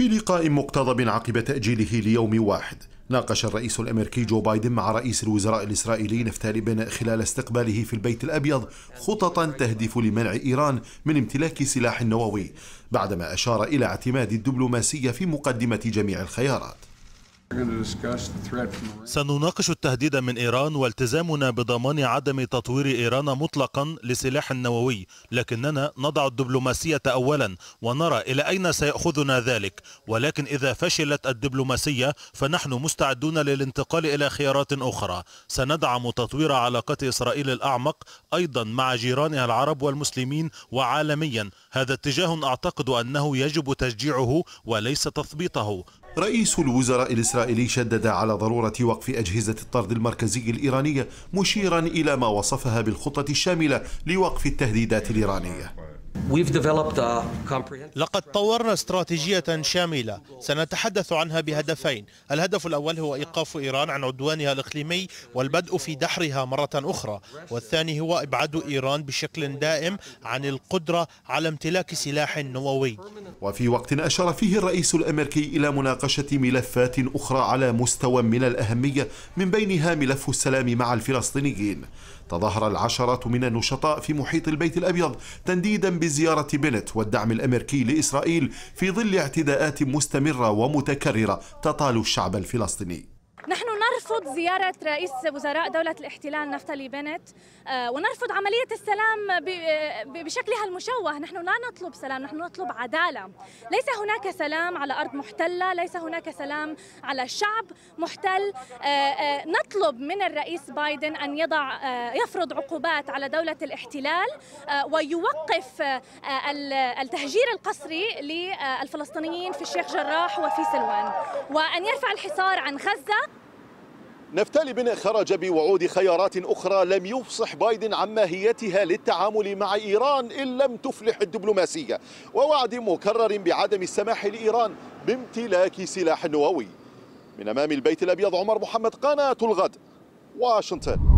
في لقاء مقتضب عقب تأجيله ليوم واحد ناقش الرئيس الأمريكي جو بايدن مع رئيس الوزراء الإسرائيلي نفتالي بن خلال استقباله في البيت الأبيض خططا تهدف لمنع إيران من امتلاك سلاح نووي بعدما أشار إلى اعتماد الدبلوماسية في مقدمة جميع الخيارات سنناقش التهديد من إيران والتزامنا بضمان عدم تطوير إيران مطلقا لسلاح نووي لكننا نضع الدبلوماسية أولا ونرى إلى أين سيأخذنا ذلك ولكن إذا فشلت الدبلوماسية فنحن مستعدون للانتقال إلى خيارات أخرى سندعم تطوير علاقات إسرائيل الأعمق أيضا مع جيرانها العرب والمسلمين وعالميا هذا اتجاه أعتقد أنه يجب تشجيعه وليس تثبيطه رئيس الوزراء الإسرائيلي شدد على ضرورة وقف أجهزة الطرد المركزي الإيرانية مشيرا إلى ما وصفها بالخطة الشاملة لوقف التهديدات الإيرانية لقد طورنا استراتيجية شاملة سنتحدث عنها بهدفين الهدف الأول هو إيقاف إيران عن عدوانها الإقليمي والبدء في دحرها مرة أخرى والثاني هو إبعاد إيران بشكل دائم عن القدرة على امتلاك سلاح نووي وفي وقت أشار فيه الرئيس الأمريكي إلى مناقشة ملفات أخرى على مستوى من الأهمية من بينها ملف السلام مع الفلسطينيين تظاهر العشرات من النشطاء في محيط البيت الأبيض تنديدا بزيارة زيارة بنت والدعم الأمريكي لإسرائيل في ظل اعتداءات مستمرة ومتكررة تطال الشعب الفلسطيني نحن نرفض زيارة رئيس وزراء دولة الاحتلال نفتالي بنت آه، ونرفض عملية السلام بشكلها المشوه نحن لا نطلب سلام نحن نطلب عدالة ليس هناك سلام على أرض محتلة ليس هناك سلام على شعب محتل آه، آه، نطلب من الرئيس بايدن أن يضع يفرض عقوبات على دولة الاحتلال ويوقف التهجير القسري للفلسطينيين في الشيخ جراح وفي سلوان وأن يرفع الحصار عن غزة نفتالي بن خرج بوعود خيارات أخرى لم يفصح بايدن عن ماهيتها للتعامل مع إيران إن لم تفلح الدبلوماسية ووعد مكرر بعدم السماح لإيران بامتلاك سلاح نووي من أمام البيت الأبيض عمر محمد قناة الغد واشنطن